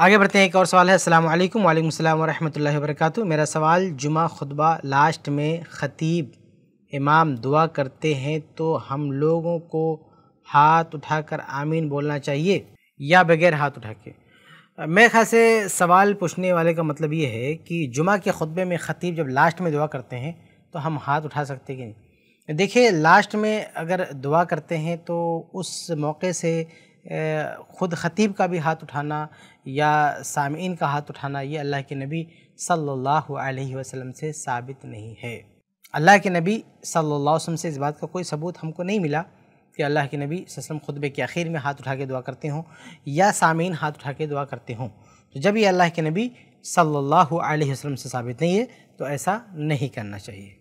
आगे बढ़ते हैं एक और सवाल है अल्लाम वालेकुम वालेकुम सलाम वरहमतुल्लाहि मेरा सवाल जुमा खुतबा लास्ट में ख़तीब इमाम दुआ करते हैं तो हम लोगों को हाथ उठाकर आमीन बोलना चाहिए या बगैर हाथ उठा के मेरे खास से सवाल पूछने वाले का मतलब ये है कि जुमा के खुतबे में ख़तीब जब लास्ट में दुआ करते हैं तो हम हाथ उठा सकते कि नहीं देखिए लास्ट में अगर दुआ करते हैं तो उस मौके से ख़ुद ख़तीब का भी हाथ उठाना या सामीन का हाथ उठाना ये अल्लाह के नबी सल्लल्लाहु अलैहि वसल्लम से साबित नहीं है अल्लाह के नबी सल्लल्लाहु अलैहि वसल्लम से इस बात का कोई सबूत हमको नहीं मिला कि अल्लाह के नबी वसल्लम खुतबे के आखिर में हाथ उठा के दुआ करते हों या सामीन हाथ उठा के दुआ करते हों तो जब ये अल्लाह के नबी सल्लल्लाहु अलैहि वसल्लम से साबित नहीं है तो ऐसा नहीं करना चाहिए